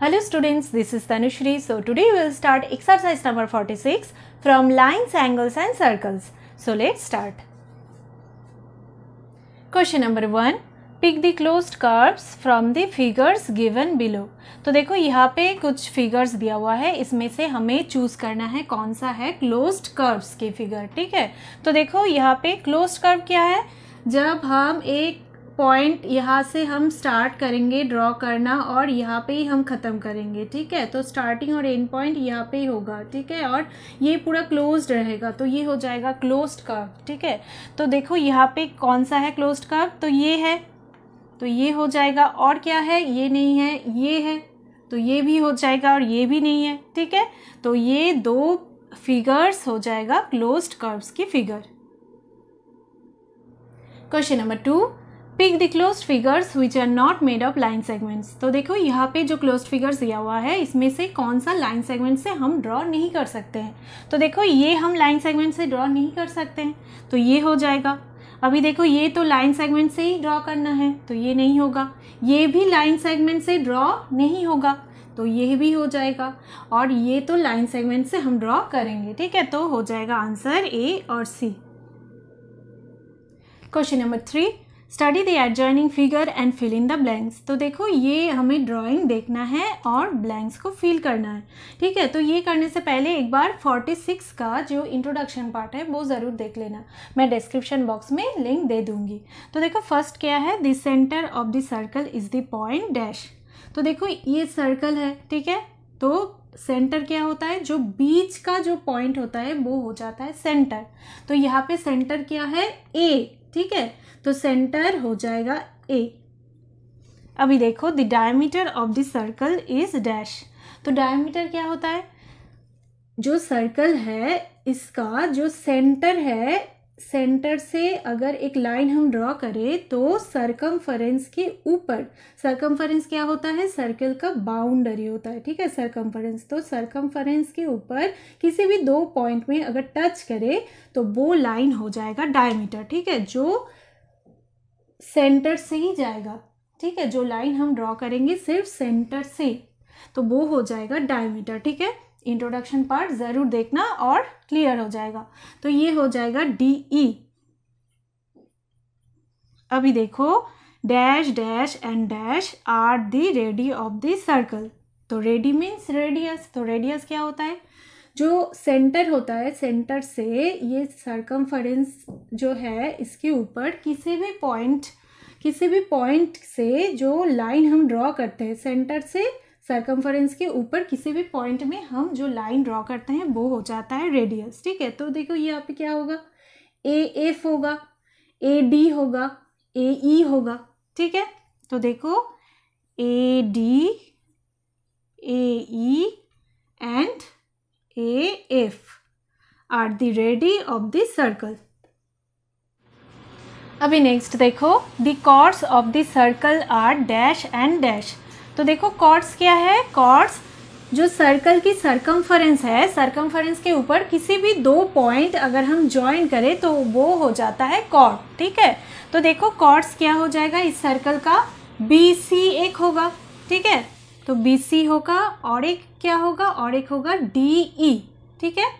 Hello students, this is Tanushri. So today we will start exercise number 46 from lines, angles and circles. So let's start. Question number 1. Pick the closed curves from the figures given below तो देखो यहाँ पे कुछ figures दिया हुआ है इसमें से हमें चूज़ करना है कौन सा है क्लोज्ड कर्व्स की फिगर ठीक है तो देखो यहाँ पे क्लोज्ड कर्व क्या है जब हम एक पॉइंट यहाँ से हम स्टार्ट करेंगे ड्रॉ करना और यहाँ पे ही हम ख़त्म करेंगे ठीक है तो स्टार्टिंग और एंड पॉइंट यहाँ पे ही होगा ठीक है और ये पूरा क्लोज्ड रहेगा तो ये हो जाएगा क्लोज्ड कर्व ठीक है तो देखो यहाँ पे कौन सा है क्लोज्ड कर्व तो ये है तो ये हो जाएगा और क्या है ये नहीं है ये है तो ये भी हो जाएगा और ये भी नहीं है ठीक है तो ये दो फिगर्स हो जाएगा क्लोज्ड कर्व्स की figure question number two pick the closed figures which are not made up line segments तो देखो यहाँ पे जो क्लोज फिगर्स दिया हुआ है इसमें से कौन सा लाइन सेगमेंट से हम ड्रॉ नहीं कर सकते हैं तो देखो ये हम लाइन सेगमेंट से ड्रॉ नहीं कर सकते हैं तो ये हो जाएगा अभी देखो ये तो लाइन सेगमेंट से ही ड्रॉ करना है तो ये नहीं होगा ये भी लाइन सेगमेंट से ड्रॉ नहीं होगा तो ये भी हो जाएगा और ये तो लाइन सेगमेंट से हम ड्रॉ करेंगे ठीक है तो हो जाएगा आंसर ए और C question number three study the adjoining figure and fill in the blanks तो देखो ये हमें ड्राइंग देखना है और ब्लैंक्स को फिल करना है ठीक है तो ये करने से पहले एक बार 46 का जो इंट्रोडक्शन पार्ट है वो ज़रूर देख लेना मैं डिस्क्रिप्शन बॉक्स में लिंक दे दूँगी तो देखो फर्स्ट क्या है the centre of the circle is the point dash तो देखो ये सर्कल है ठीक है तो सेंटर क्या होता है जो बीच का जो पॉइंट होता है वो हो जाता है सेंटर तो यहाँ पे सेंटर क्या है ए ठीक है तो सेंटर हो जाएगा ए अभी देखो the diameter of the circle is dash तो डायमीटर क्या होता है जो सर्कल है इसका जो सेंटर है सेंटर से अगर एक लाइन हम ड्रॉ करें तो सरकमफरेंस के ऊपर सरकमफरेंस क्या होता है सर्कल का बाउंडरी होता है ठीक है सरकमफरेंस तो सरकमफरेंस के ऊपर किसी भी दो पॉइंट में अगर टच करे तो वो लाइन हो जाएगा डायमीटर ठीक है जो सेंटर से ही जाएगा ठीक है जो लाइन हम ड्रॉ करेंगे सिर्फ सेंटर से तो वो हो जाएगा डायमीटर ठीक है इंट्रोडक्शन पार्ट ज़रूर देखना और क्लियर हो जाएगा तो ये हो जाएगा डी ई e। अभी देखो dash dash and dash are the radii of the circle तो रेडी मीन्स रेडियस तो रेडियस क्या होता है जो सेंटर होता है सेंटर से ये सरकम जो है इसके ऊपर किसी भी पॉइंट किसी भी पॉइंट से जो लाइन हम ड्रॉ करते हैं सेंटर से सरकमफरेंस के ऊपर किसी भी पॉइंट में हम जो लाइन ड्रॉ करते हैं वो हो जाता है रेडियस ठीक है तो देखो ये यहाँ पे क्या होगा ए एफ होगा ए डी होगा ए ई e होगा ठीक है तो देखो A D A E and A F are the radii of the circle अभी नेक्स्ट देखो the chords of the circle are dash and dash तो देखो कॉर्ड्स क्या है कॉर्ड्स जो सर्कल की सर्कम्फरेंस है सर्कम्फरेंस के ऊपर किसी भी दो पॉइंट अगर हम ज्वाइन करें तो वो हो जाता है कॉर्ड ठीक है तो देखो कॉर्ड्स क्या हो जाएगा इस सर्कल का बी सी एक होगा ठीक है तो बी सी होगा और एक क्या होगा और एक होगा डी ई ठीक है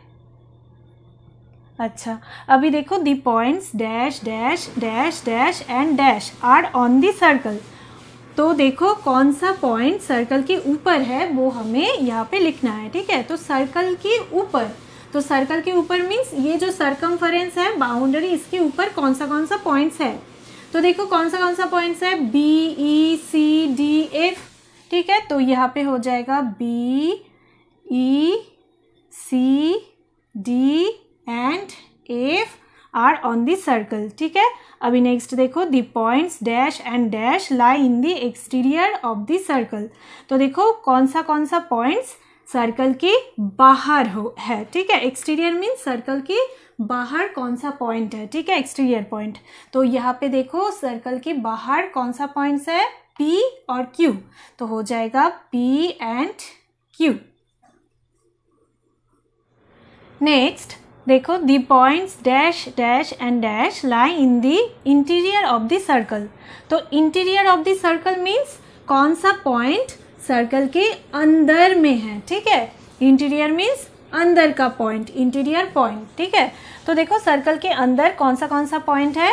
अच्छा अभी देखो the points dash dash dash dash and dash are on the circle तो देखो कौन सा पॉइंट सर्कल के ऊपर है वो हमें यहाँ पे लिखना है ठीक है तो सर्कल के ऊपर तो सर्कल के ऊपर मीन्स ये जो सर्कम है बाउंड्री इसके ऊपर कौन सा कौन सा पॉइंट्स है तो देखो कौन सा कौन सा पॉइंट्स है B E C D F ठीक है तो यहाँ पे हो जाएगा B E C D and F are on the circle ठीक है अभी नेक्स्ट देखो the points dash and dash lie in the exterior of the circle तो देखो कौन सा कौन सा पॉइंट्स सर्कल के बाहर हो है ठीक है एक्सटीरियर मीन सर्कल के बाहर कौन सा पॉइंट है ठीक है एक्सटीरियर पॉइंट तो यहाँ पे देखो सर्कल के बाहर कौन सा पॉइंट्स है पी और क्यू तो हो जाएगा पी एंड क्यू नेक्स्ट देखो the points dash dash and dash lie in the interior of the circle तो interior of the circle means कौन सा पॉइंट सर्कल के अंदर में है ठीक है इंटीरियर मीन्स अंदर का पॉइंट इंटीरियर पॉइंट ठीक है तो देखो सर्कल के अंदर कौन सा कौन सा पॉइंट है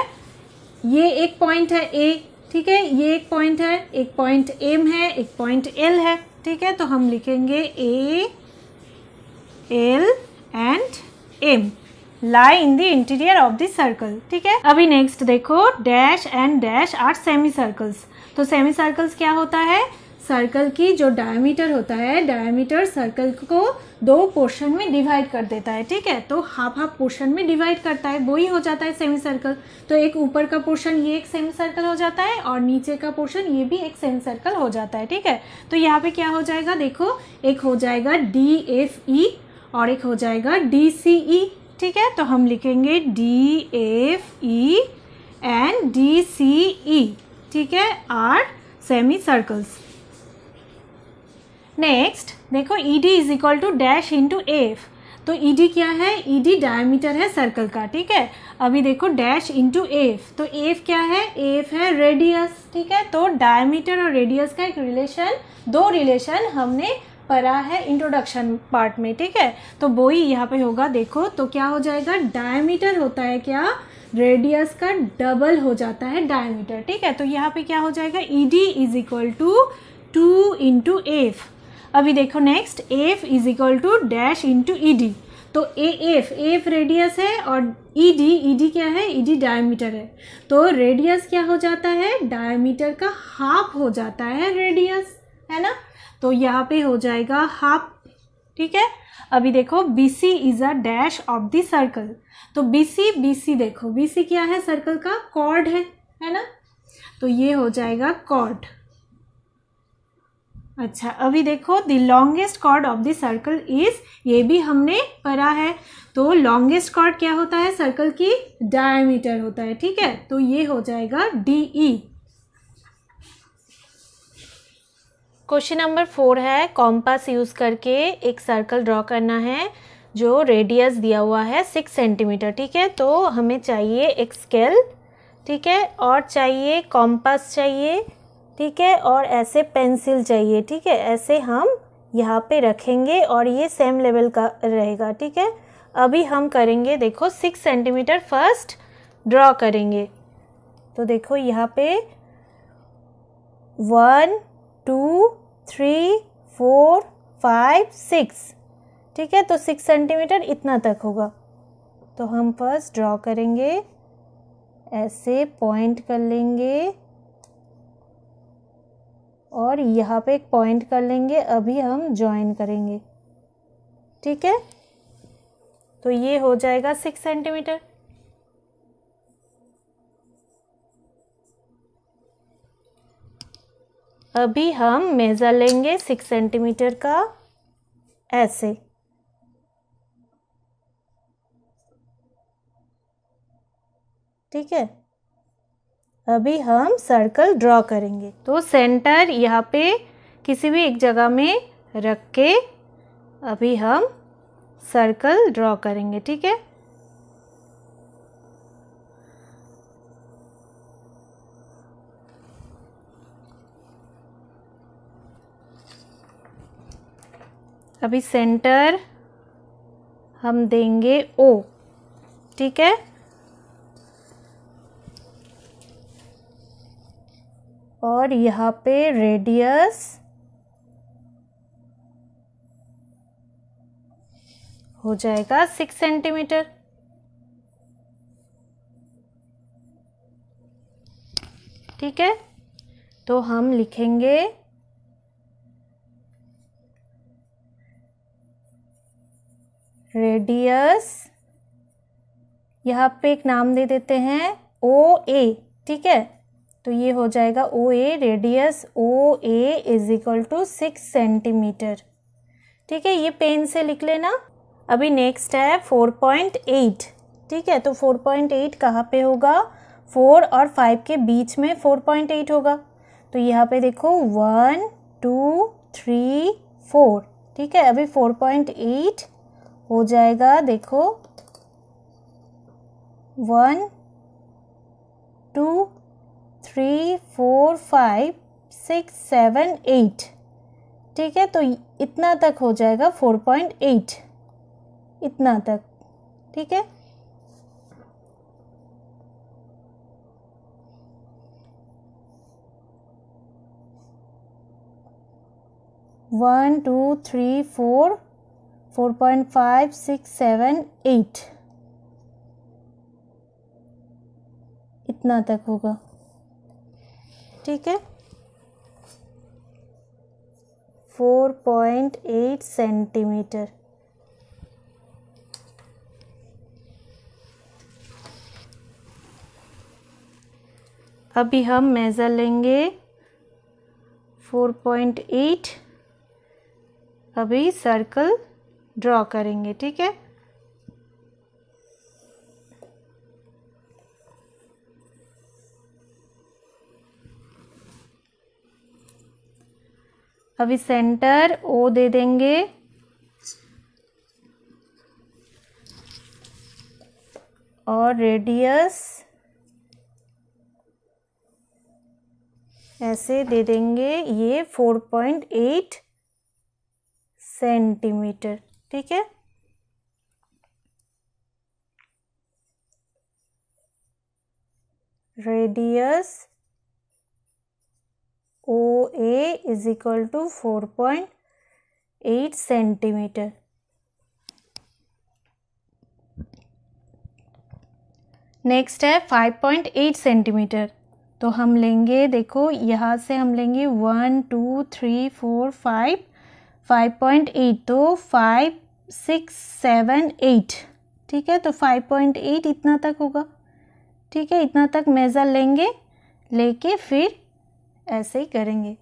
ये एक पॉइंट है ए ठीक है ये एक पॉइंट है एक पॉइंट एम है एक पॉइंट एल है ठीक है तो हम लिखेंगे A L and M lie in the interior of the circle ठीक है अभी नेक्स्ट देखो dash and dash are semi circles तो सेमी सर्कल्स क्या होता है सर्कल की जो डायमीटर होता है डायमीटर सर्कल को दो पोर्शन में डिवाइड कर देता है ठीक है तो हाफ हाफ पोर्शन में डिवाइड करता है वो ही हो जाता है सेमी सर्कल तो एक ऊपर का पोर्शन ये एक सेमी सर्कल हो जाता है और नीचे का पोर्शन ये भी एक सेमी सर्कल हो जाता है ठीक है तो यहाँ पे क्या हो जाएगा देखो एक हो जाएगा डी एफ ई और एक हो जाएगा डी सी ई ठीक है तो हम लिखेंगे D F E and D C E ठीक है आर सेमी सर्कल्स नेक्स्ट देखो E D is equal to dash into F तो ई e डी क्या है ई डी डायमीटर है सर्कल का ठीक है अभी देखो डैश इंटू एफ तो एफ क्या है एफ है रेडियस ठीक है तो डायमीटर और रेडियस का एक रिलेशन दो रिलेशन हमने परा है इंट्रोडक्शन पार्ट में ठीक है तो बोई यहाँ पे होगा देखो तो क्या हो जाएगा डायमीटर होता है क्या रेडियस का डबल हो जाता है डायमीटर ठीक है तो यहाँ पे क्या हो जाएगा E D is equal to two into F अभी देखो next F is equal to dash into E D तो ए एफ एफ रेडियस है और ई डी ई डी क्या है ई डी डायमीटर है तो रेडियस क्या हो जाता है डायमीटर का हाफ हो जाता है रेडियस है ना तो यहाँ पे हो जाएगा हाफ ठीक है अभी देखो B C is a dash of the circle तो बी सी बी सी देखो बी सी क्या है सर्कल का कॉर्ड है है ना तो ये हो जाएगा कॉर्ड अच्छा अभी देखो the longest chord of the circle is ये भी हमने पढ़ा है तो लॉन्गेस्ट कॉर्ड क्या होता है सर्कल की डायमीटर होता है ठीक है तो ये हो जाएगा D E e. Question number four है कॉम्पास यूज़ करके एक सर्कल ड्रॉ करना है जो रेडियस दिया हुआ है सिक्स सेंटीमीटर ठीक है तो हमें चाहिए एक स्केल ठीक है और चाहिए कॉम्पास चाहिए ठीक है और ऐसे पेंसिल चाहिए ठीक है ऐसे हम यहाँ पे रखेंगे और ये सेम लेवल का रहेगा ठीक है अभी हम करेंगे देखो सिक्स सेंटीमीटर फर्स्ट ड्रॉ करेंगे तो देखो यहाँ पे one two three four five six ठीक है तो सिक्स सेंटीमीटर इतना तक होगा तो हम फर्स्ट ड्रॉ करेंगे ऐसे पॉइंट कर लेंगे और यहाँ पे एक पॉइंट कर लेंगे अभी हम ज्वाइन करेंगे ठीक है तो ये हो जाएगा सिक्स सेंटीमीटर अभी हम मेज़र लेंगे सिक्स सेंटीमीटर का ऐसे ठीक है अभी हम सर्कल ड्रॉ करेंगे तो सेंटर यहाँ पे किसी भी एक जगह में रख के अभी हम सर्कल ड्रॉ करेंगे ठीक है अभी सेंटर हम देंगे ओ ठीक है और यहाँ पे रेडियस हो जाएगा सिक्स सेंटीमीटर ठीक है तो हम लिखेंगे रेडियस यहाँ पे एक नाम दे देते हैं ओ ए ठीक है तो ये हो जाएगा O A radius O A is equal to six centimetre ठीक है ये पेन से लिख लेना अभी नेक्स्ट है फोर पॉइंट एट ठीक है तो फोर पॉइंट एट कहाँ पर होगा फोर और फाइव के बीच में फोर पॉइंट एट होगा तो यहाँ पे देखो वन टू थ्री फोर ठीक है अभी फोर पॉइंट एट हो जाएगा देखो one two three four five six seven eight ठीक है तो इतना तक हो जाएगा फोर पॉइंट एट इतना तक ठीक है one two three four four point five six seven eight इतना तक होगा ठीक है फोर पॉइंट एट सेंटीमीटर अभी हम मेज़र लेंगे फोर पॉइंट एट अभी सर्कल ड्रॉ करेंगे ठीक है अभी सेंटर ओ दे देंगे और रेडियस ऐसे दे देंगे ये फोर पॉइंट एट सेंटीमीटर ठीक है radius O A is equal to four point eight centimetre next है फाइव पॉइंट एट सेंटीमीटर तो हम लेंगे देखो यहाँ से हम लेंगे one two three four five five point eight तो फाइव सिक्स सेवन एट ठीक है तो फाइव पॉइंट एट इतना तक होगा ठीक है इतना तक मेज़र लेंगे लेके फिर ऐसे ही करेंगे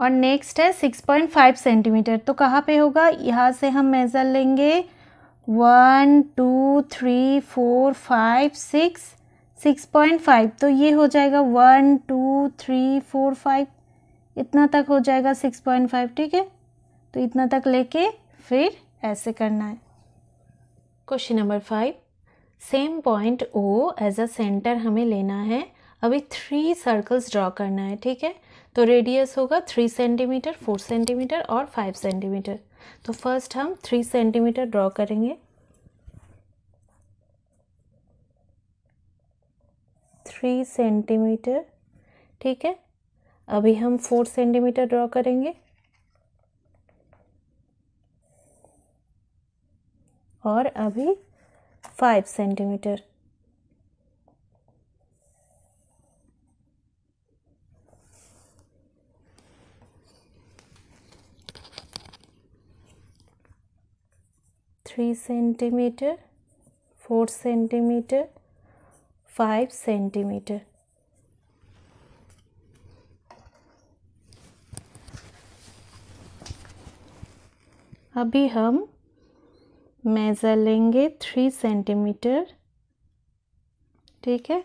और नेक्स्ट है सिक्स पॉइंट फाइव सेंटीमीटर तो कहाँ पे होगा यहाँ से हम मेज़र लेंगे one two three four five six six point five तो ये हो जाएगा one two three four five इतना तक हो जाएगा सिक्स पॉइंट फाइव ठीक है तो इतना तक लेके फिर ऐसे करना है question number five same point O as a centre हमें लेना है अभी थ्री सर्कल्स ड्रॉ करना है ठीक है तो रेडियस होगा थ्री सेंटीमीटर फोर सेंटीमीटर और फाइव सेंटीमीटर तो फर्स्ट हम थ्री सेंटीमीटर ड्रॉ करेंगे थ्री सेंटीमीटर ठीक है अभी हम फोर सेंटीमीटर ड्रॉ करेंगे और अभी five centimetre three centimetre four centimetre five centimetre अभी हम मेज़र लेंगे थ्री सेंटीमीटर ठीक है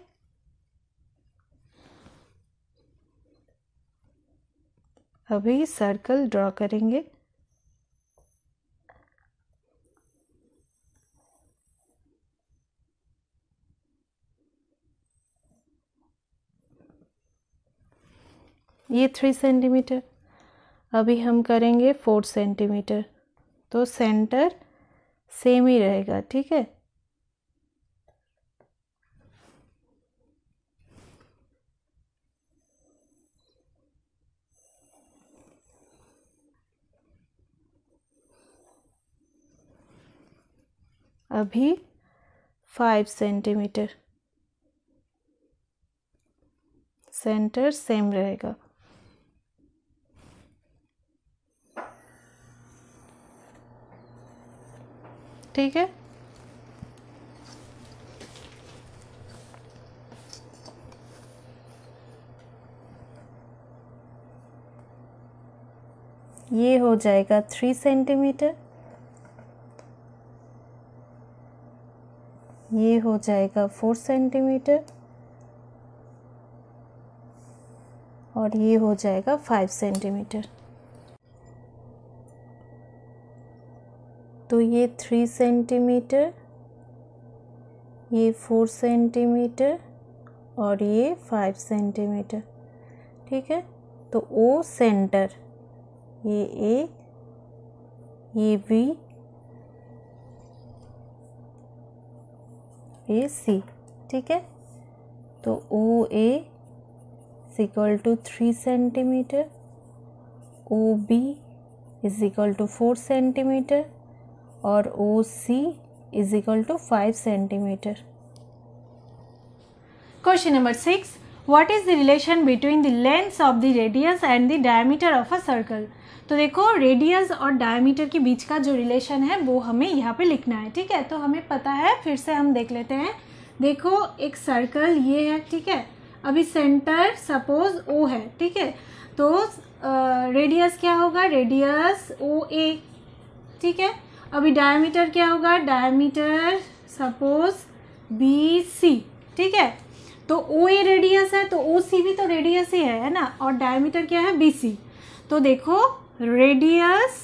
अभी सर्कल ड्रॉ करेंगे ये थ्री सेंटीमीटर अभी हम करेंगे फोर सेंटीमीटर तो सेंटर सेम ही रहेगा ठीक है अभी फाइव सेंटीमीटर सेंटर सेम रहेगा ठीक है ये हो जाएगा थ्री सेंटीमीटर ये हो जाएगा फोर सेंटीमीटर और ये हो जाएगा फाइव सेंटीमीटर तो ये थ्री सेंटीमीटर ये फोर सेंटीमीटर और ये फाइव सेंटीमीटर ठीक है तो ओ सेंटर ये ए ये बी ये सी ठीक है तो O A equal to three centimetre O B is equal to four centimetre और O C is equal to five centimetre question number six what is the relation between the length of the radius and the diameter of a circle तो देखो radius और diameter के बीच का जो relation है वो हमें यहाँ पे लिखना है ठीक है तो हमें पता है फिर से हम देख लेते हैं देखो एक सर्कल ये है ठीक है अभी सेंटर सपोज ओ है ठीक है तो रेडियस क्या होगा रेडियस ओ ए ठीक है अभी डायमीटर क्या होगा डायमीटर सपोज बी सी ठीक है तो ओ ए रेडियस है तो ओ सी भी तो रेडियस ही है है ना और डायमीटर क्या है बी सी तो देखो रेडियस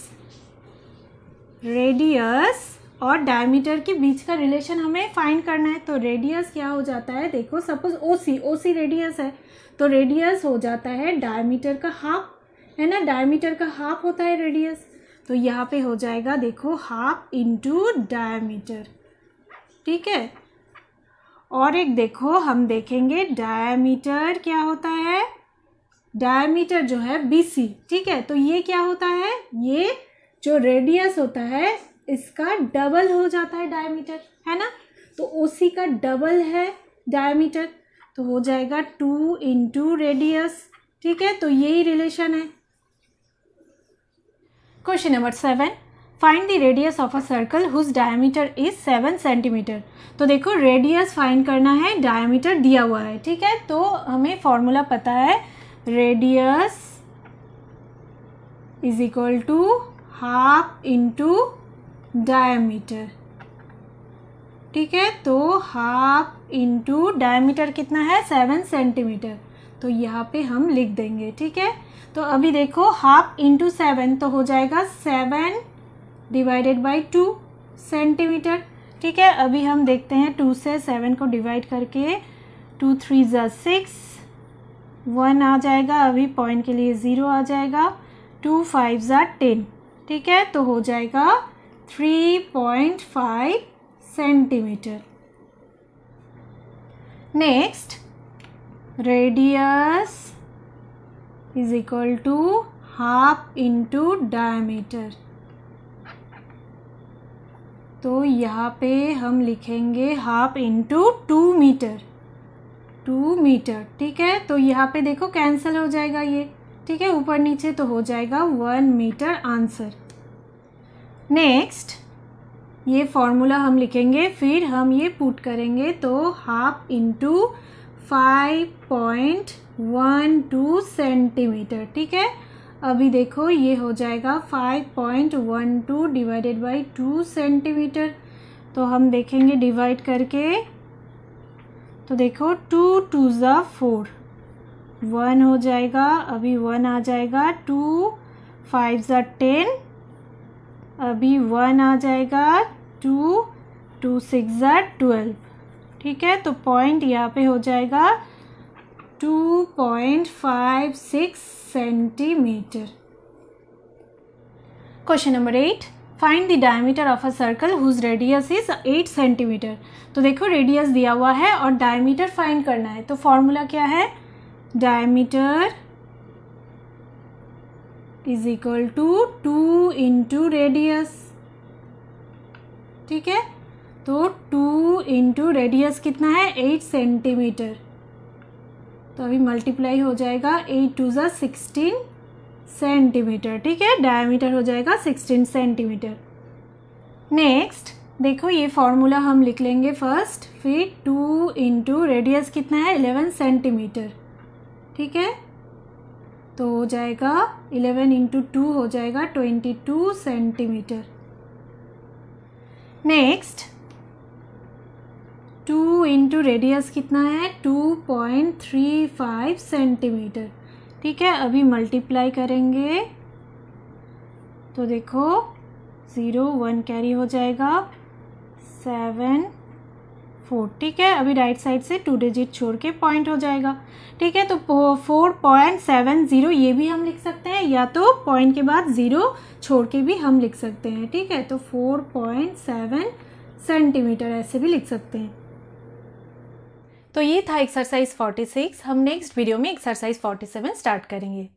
रेडियस और डायमीटर के बीच का रिलेशन हमें फाइंड करना है तो रेडियस क्या हो जाता है देखो सपोज ओ सी ओ सी रेडियस है तो रेडियस हो जाता है डायमीटर का हाफ है ना डायमीटर का हाफ होता है रेडियस तो यहाँ पे हो जाएगा देखो हाफ इंटू डायमीटर ठीक है और एक देखो हम देखेंगे डायमीटर क्या होता है डायमीटर जो है बी सी ठीक है तो ये क्या होता है ये जो रेडियस होता है इसका डबल हो जाता है डायमीटर है ना तो ओ सी का डबल है डायमीटर तो हो जाएगा टू इंटू रेडियस ठीक है तो यही रिलेशन है question number seven find the radius of a circle whose diameter is seven centimetre तो देखो रेडियस फाइंड करना है डायमीटर दिया हुआ है ठीक है तो हमें फॉर्मूला पता है radius is equal to half into diameter ठीक है तो हाफ इंटू डायमीटर कितना है सेवन सेंटीमीटर तो यहाँ पे हम लिख देंगे ठीक है तो अभी देखो हाफ इंटू सेवन तो हो जाएगा seven divided by two centimetre ठीक है अभी हम देखते हैं टू से सेवन को डिवाइड करके टू थ्री ज़ा सिक्स वन आ जाएगा अभी पॉइंट के लिए ज़ीरो आ जाएगा टू फाइव ज़ा टेन ठीक है तो हो जाएगा three point five centimetre next radius is equal to half into diameter तो यहाँ पे हम लिखेंगे half into two metre two metre ठीक है तो यहाँ पे देखो कैंसिल हो जाएगा ये ठीक है ऊपर नीचे तो हो जाएगा वन मीटर आंसर नेक्स्ट ये फॉर्मूला हम लिखेंगे फिर हम ये पुट करेंगे तो half into five point one two centimetre ठीक है अभी देखो ये हो जाएगा five point one two divided by two centimetre तो हम देखेंगे डिवाइड करके तो देखो टू टू ज़ा फोर वन हो जाएगा अभी वन आ जाएगा टू फाइव ज़ा टेन अभी वन आ जाएगा टू टू सिक्स ज़ा ट्वेल्व ठीक है तो पॉइंट यहाँ पे हो जाएगा two point five six centimetre question number eight find the diameter of a circle whose radius is eight centimetre तो देखो रेडियस दिया हुआ है और डायमीटर फाइंड करना है तो फॉर्मूला क्या है diameter is equal to two into radius ठीक है तो टू इंटू रेडियस कितना है एट सेंटीमीटर तो अभी मल्टीप्लाई हो जाएगा एट टू ज़ा सिक्सटीन सेंटीमीटर ठीक है डायमीटर हो जाएगा सिक्सटीन सेंटीमीटर नेक्स्ट देखो ये फॉर्मूला हम लिख लेंगे फर्स्ट फिर टू इंटू रेडियस कितना है इलेवन सेंटीमीटर ठीक है तो हो जाएगा इलेवन इंटू टू हो जाएगा twenty two centimetre next two into radius कितना है two point three five centimetre ठीक है अभी मल्टीप्लाई करेंगे तो देखो ज़ीरो वन कैरी हो जाएगा सेवन फोर ठीक है अभी राइट साइड से टू डिजिट छोड़ के पॉइंट हो जाएगा ठीक है तो फोर पॉइंट सेवन ज़ीरो ये भी हम लिख सकते हैं या तो पॉइंट के बाद ज़ीरो छोड़ के भी हम लिख सकते हैं ठीक है तो फोर पॉइंट सेवन सेंटीमीटर ऐसे भी लिख सकते हैं तो ये था एक्सरसाइज 46 हम नेक्स्ट वीडियो में एक्सरसाइज 47 स्टार्ट करेंगे